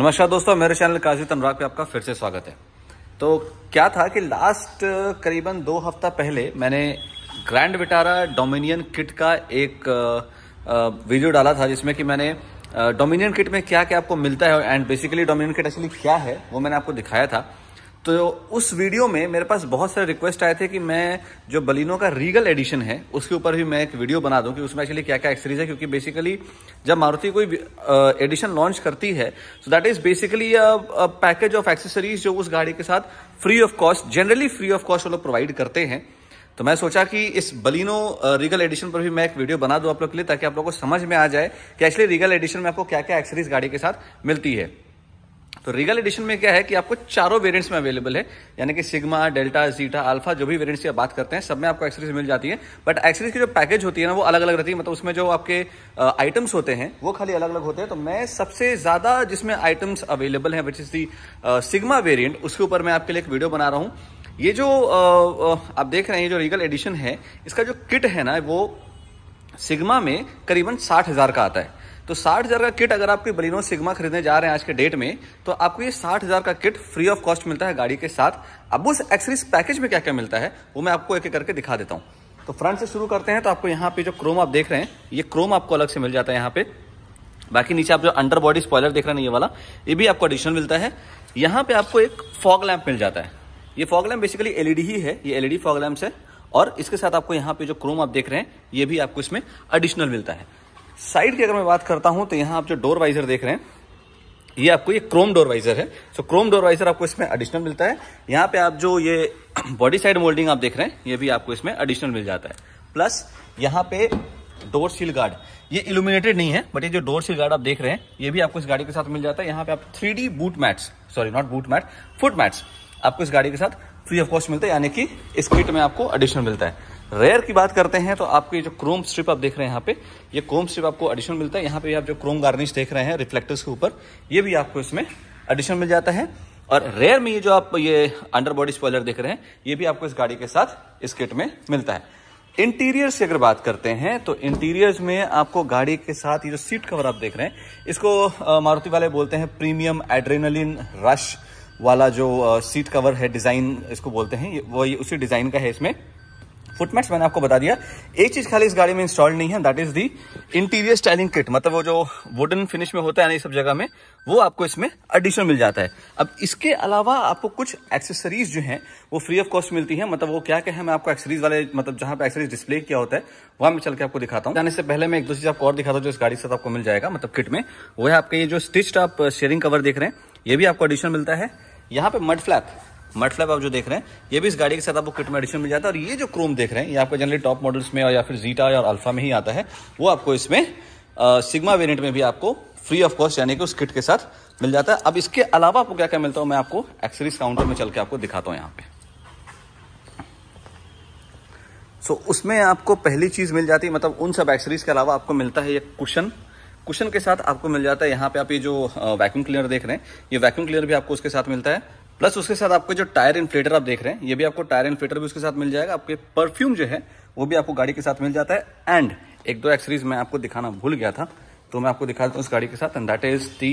नमस्कार दोस्तों मेरे चैनल काजी तनुराग पे आपका फिर से स्वागत है तो क्या था कि लास्ट करीबन दो हफ्ता पहले मैंने ग्रैंड विटारा डोमिनियन किट का एक वीडियो डाला था जिसमें कि मैंने डोमिनियन किट में क्या क्या आपको मिलता है and basically dominion kit actually क्या है वो मैंने आपको दिखाया था तो उस वीडियो में मेरे पास बहुत सारे रिक्वेस्ट आए थे कि मैं जो बलिनो का रीगल एडिशन है उसके ऊपर भी मैं एक वीडियो बना दूं कि उसमें एक्चुअली क्या क्या एक्सरीज है क्योंकि बेसिकली जब मारुति कोई एडिशन लॉन्च करती है so that is basically package of accessories जो उस गाड़ी के साथ free of cost generally free of cost वो लोग प्रोवाइड करते हैं तो मैं सोचा कि इस बलिनो रीगल एडिशन पर भी मैं एक वीडियो बना दूं आप लोग के लिए ताकि आप लोगों को समझ में आ जाए कि एक्चुअली रीगल एडिशन में आपको क्या क्या एक्सरीज गाड़ी के साथ मिलती है तो रिगल एडिशन में क्या है कि आपको चारों वेरिएंट्स में अवेलेबल है यानी कि सिग्मा डेल्टा जीटा अल्फा जो भी वेरिएंट्स की बात करते हैं सब में आपको एक्सरीज मिल जाती है बट एक्सरीज की जो पैकेज होती है ना वो अलग अलग रहती है मतलब उसमें जो आपके आइटम्स होते हैं वो खाली अलग अलग होते हैं तो मैं सबसे ज्यादा जिसमें आइटम्स अवेलेबल है which is the sigma variant उसके ऊपर मैं आपके लिए एक वीडियो बना रहा हूँ ये जो आप देख रहे हैं जो रिगल एडिशन है इसका जो किट है ना वो सिग्मा में करीबन साठ हजार का आता है तो साठ हज़ार का किट अगर आपके बलिनो सिग्मा खरीदने जा रहे हैं आज के डेट में तो आपको ये साठ हज़ार का किट फ्री ऑफ कॉस्ट मिलता है गाड़ी के साथ अब उस एक्सरीज पैकेज में क्या क्या मिलता है वो मैं आपको एक एक करके दिखा देता हूँ तो फ्रंट से शुरू करते हैं तो आपको यहाँ पे जो क्रोम आप देख रहे हैं ये क्रोम आपको अलग से मिल जाता है यहाँ पे बाकी नीचे आप जो अंडर बॉडी स्पॉयलर देख रहे हैं ये वाला ये भी आपको एडिशनल मिलता है यहाँ पे आपको एक फॉग लैम्प मिल जाता है ये फॉग लैम्प बेसिकली एलईडी ही है ये एलईडी फॉग लैम्प है और इसके साथ आपको यहाँ पे जो क्रोम आप देख रहे हैं ये भी आपको इसमें एडिशनल मिलता है साइड की अगर मैं बात करता हूं तो यहाँ आप जो डोर वाइजर देख रहे हैं ये आपको ये क्रोम डोर वाइजर है सो क्रोम डोर वाइजर आपको इसमें एडिशनल मिलता है यहाँ पे आप जो ये बॉडी साइड मोल्डिंग आप देख रहे हैं ये भी आपको इसमें एडिशनल मिल जाता है प्लस यहाँ पे डोर सील गार्ड ये इल्यूमिनेटेड नहीं है बट ये जो डोर सील गार्ड आप देख रहे हैं ये भी आपको इस गाड़ी के साथ मिल जाता है यहाँ पे आप three boot mats sorry not boot mat foot mats आपको इस गाड़ी के साथ फ्री ऑफ कॉस्ट मिलता है यानी कि इस किट में आपको एडिशनल मिलता है रेयर की बात करते हैं तो आपके जो क्रोम स्ट्रिप आप देख रहे हैं यहाँ पे ये क्रोम स्ट्रिप आपको एडिशन मिलता है यहाँ पे आप जो क्रोम गार्निश देख रहे हैं रिफ्लेक्टर्स के ऊपर ये भी आपको इसमें एडिशन मिल जाता है और रेयर में ये जो आप ये अंडर बॉडी स्पॉयलर देख रहे हैं ये भी आपको इस गाड़ी के साथ इस किट में मिलता है इंटीरियर से अगर बात करते हैं तो इंटीरियर में आपको गाड़ी के साथ ये जो सीट कवर आप देख रहे हैं इसको मारुति वाले बोलते हैं प्रीमियम एड्रेनलिन रश वाला जो सीट कवर है डिज़ाइन इसको बोलते हैं वो ये उसी डिज़ाइन का है इसमें फुटमैट्स मैंने आपको बता दिया एक चीज खाली इस गाड़ी में इंस्टॉल नहीं है that is the interior styling kit मतलब वो जो वुडन फिनिश में होता है ना सब जगह में वो आपको इसमें एडिशनल मिल जाता है अब इसके अलावा आपको कुछ एक्सेसरीज जो है वो फ्री ऑफ कॉस्ट मिलती है मतलब वो क्या क्या है मैं आपको एक्सेसरीज वाले मतलब जहां पे एक्सेसरीज डिस्प्ले किया होता है वहां में चल के आपको दिखाता हूँ जाने से पहले मैं एक दूसरी आपको और दिखाता हूँ जो इस गाड़ी के साथ आपको मिल जाएगा मतलब किट में वो है आपके ये जो स्टिच आप शेयरिंग कवर देख रहे हैं ये भी आपको एडिशनल मिलता है यहाँ पे मड फ्लैप मटलैब आप जो देख रहे हैं ये भी इस गाड़ी के साथ आपको किट में एडिशन मिल जाता है और ये जो क्रोम देख रहे हैं ये आपको जनरली टॉप मॉडल्स में या फिर जीटा या अल्फा में ही आता है वो आपको इसमें सिग्मा वेरियंट में भी आपको फ्री ऑफ कॉस्ट यानी कि उस किट के साथ मिल जाता है अब इसके अलावा आपको क्या क्या मिलता है मैं आपको एक्सरीज काउंटर में चल के आपको दिखाता हूँ यहाँ पे सो so, उसमें आपको पहली चीज़ मिल जाती है मतलब उन सब एक्सरीज के अलावा आपको मिलता है ये कुशन कुशन के साथ आपको मिल जाता है यहाँ पे आप ये जो वैक्यूम क्लीनर देख रहे हैं ये वैक्यूम क्लीनर भी आपको उसके साथ मिलता है प्लस उसके साथ आपको जो टायर इन्फ्लेटर आप देख रहे हैं ये भी आपको टायर इन्फ्लेटर भी उसके साथ मिल जाएगा आपके परफ्यूम जो है वो भी आपको गाड़ी के साथ मिल जाता है एंड एक दो एक्सरीज मैं आपको दिखाना भूल गया था तो मैं आपको दिखा देता हूँ उस गाड़ी के साथ and that is the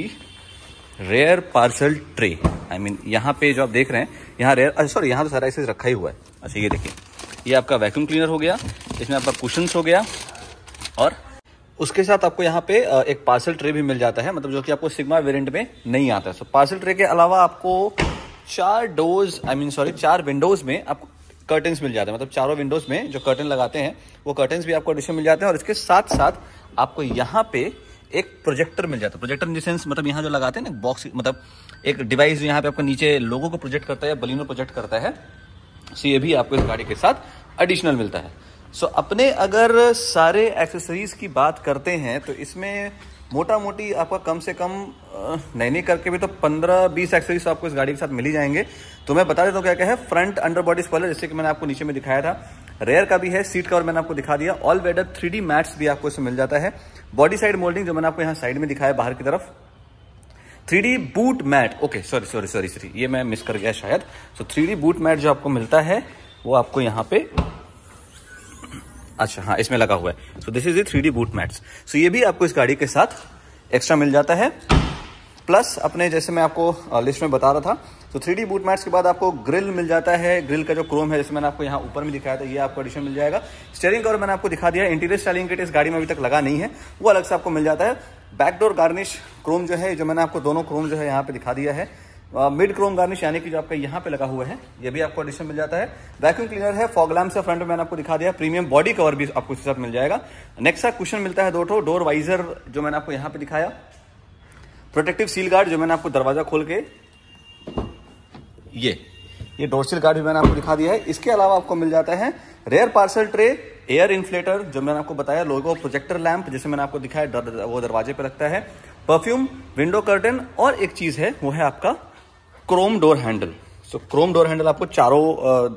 rear parcel tray I mean यहाँ पे जो आप देख रहे हैं यहाँ रेयर अच्छा सॉरी यहाँ तो सारा ऐसे रखा ही हुआ है अच्छा ये देखिए ये आपका वैक्यूम क्लीनर हो गया इसमें आपका कुशंस हो गया और उसके साथ आपको यहाँ पे एक पार्सल ट्रे भी मिल जाता है मतलब जो कि आपको सिग्मा वेरिएंट में नहीं आता है सो पार्सल ट्रे के अलावा आपको चार डोर्स आई मीन सॉरी चार विंडोज में आपको कर्टन्स मिल जाते हैं मतलब चारों विंडोज में जो कर्टन लगाते हैं वो कर्टन्स भी आपको एडिशन मिल जाते हैं और इसके साथ साथ आपको यहाँ पे एक प्रोजेक्टर मिल जाता है प्रोजेक्टर इन सेंस मतलब यहाँ जो लगाते हैं ना बॉक्स मतलब एक डिवाइस जो यहाँ पे आपको नीचे लोगों को प्रोजेक्ट करता है या बलिनो प्रोजेक्ट करता है सो ये भी आपको इस गाड़ी के साथ एडिशनल मिलता है सो अपने अगर सारे एक्सेसरीज की बात करते हैं तो इसमें मोटा मोटी आपका कम से कम नई नई करके भी तो पंद्रह बीस एक्सेसरीज आपको इस गाड़ी के साथ मिल ही जाएंगे तो मैं बता देता हूँ क्या क्या है फ्रंट अंडर बॉडी स्पॉलर जैसे कि मैंने आपको नीचे में दिखाया था रेयर का भी है सीट कवर मैंने आपको दिखा दिया ऑल वेदर थ्री मैट्स भी आपको इसमें मिल जाता है बॉडी साइड मोल्डिंग जो मैंने आपको यहाँ साइड में दिखाया बाहर की तरफ three boot mat okay sorry sorry sorry sorry ये मैं मिस कर गया शायद सो थ्री बूट मैट जो आपको मिलता है वो आपको यहाँ पे अच्छा हाँ इसमें लगा हुआ है so this is three D boot mats so ये भी आपको इस गाड़ी के साथ एक्स्ट्रा मिल जाता है प्लस अपने जैसे मैं आपको लिस्ट में बता रहा था तो थ्री डी बूट मैट्स के बाद आपको ग्रिल मिल जाता है ग्रिल का जो क्रोम है जैसे मैंने आपको यहाँ ऊपर में दिखाया था ये आपको एडिशन मिल जाएगा स्टेयरिंग कवर मैंने आपको दिखा दिया इंटीरियर स्टाइलिंग किट इस गाड़ी में अभी तक लगा नहीं है वो अलग से आपको मिल जाता है बैकडोर गार्निश क्रोम जो है जो मैंने आपको दोनों क्रोम जो है यहाँ पे दिखा दिया है मिड क्रोम गार्निश यानी कि जो आपका यहाँ पे लगा हुआ है ये भी आपको एडिशन मिल जाता है वैक्यूम क्लीनर है फॉगलैम से फ्रंट में मैंने आपको दिखा दिया प्रीमियम बॉडी कवर भी आपको इसके साथ मिल जाएगा नेक्स्ट क्वेश्चन मिलता है दो डोर वाइजर जो मैंने आपको यहाँ पे दिखाया प्रोटेक्टिव सील गार्ड जो मैंने आपको दरवाजा खोल के ये ये डोर सील गार्ड भी मैंने आपको दिखा दिया है इसके अलावा आपको मिल जाता है rear parcel tray air inflator जो मैंने आपको बताया लोगो प्रोजेक्टर लैंप जैसे मैंने आपको दिखाया वो दरवाजे पे रखता है परफ्यूम विंडो कर्टन और एक चीज़ है वो है आपका chrome door handle so chrome door handle आपको चारों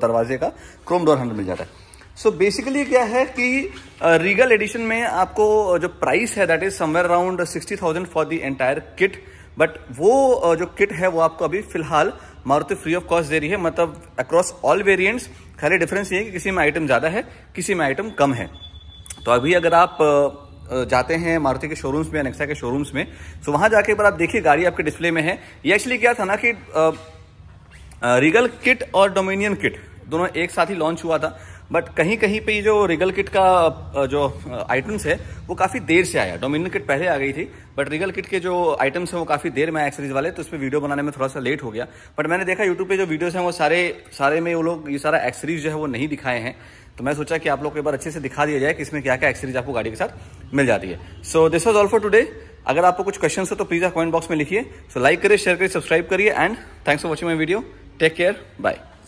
दरवाजे का क्रोम डोर हैंडल मिल जाता है सो बेसिकली क्या है कि रीगल एडिशन में आपको जो प्राइस है that is somewhere around sixty thousand for the entire kit but वो जो किट है वो आपको अभी फिलहाल मारुति फ्री ऑफ कॉस्ट दे रही है मतलब अक्रॉस ऑल वेरियंट्स खाली डिफरेंस ये है कि किसी में आइटम ज़्यादा है किसी में आइटम कम है तो अभी अगर आप जाते हैं मारुति के शोरूम्स में नेक्सा के शोरूम्स में सो वहाँ जाके एक बार आप देखिए गाड़ी आपके डिस्प्ले में है ये एक्चुअली क्या था ना कि रिगल किट और डोमिनियन किट दोनों एक साथ ही लॉन्च हुआ था बट कहीं कहीं पे जो रिगल किट का जो आइटम्स है वो काफ़ी देर से आया डोमिनियन किट पहले आ गई थी बट रिगल किट के जो आइटम्स हैं वो काफ़ी देर में एक्सरीज वाले तो उस पर वीडियो बनाने में थोड़ा सा लेट हो गया बट मैंने देखा यूट्यूब पे जो वीडियोस हैं वो सारे सारे में वो लोग ये सारा एक्सरीज जो है वो नहीं दिखाए हैं तो मैं सोचा कि आप लोग को एक बार अच्छे से दिखा दिया जाए कि इसमें क्या क्या एक्सरीज आपको गाड़ी के साथ मिल जाती है so this was all for today अगर आपको कुछ क्वेश्चन हो तो प्लीज़ आप कमेंट बॉक्स में लिखिए सो लाइक करिए शेयर करिए सब्सक्राइब करिए and thanks for watching my video take care bye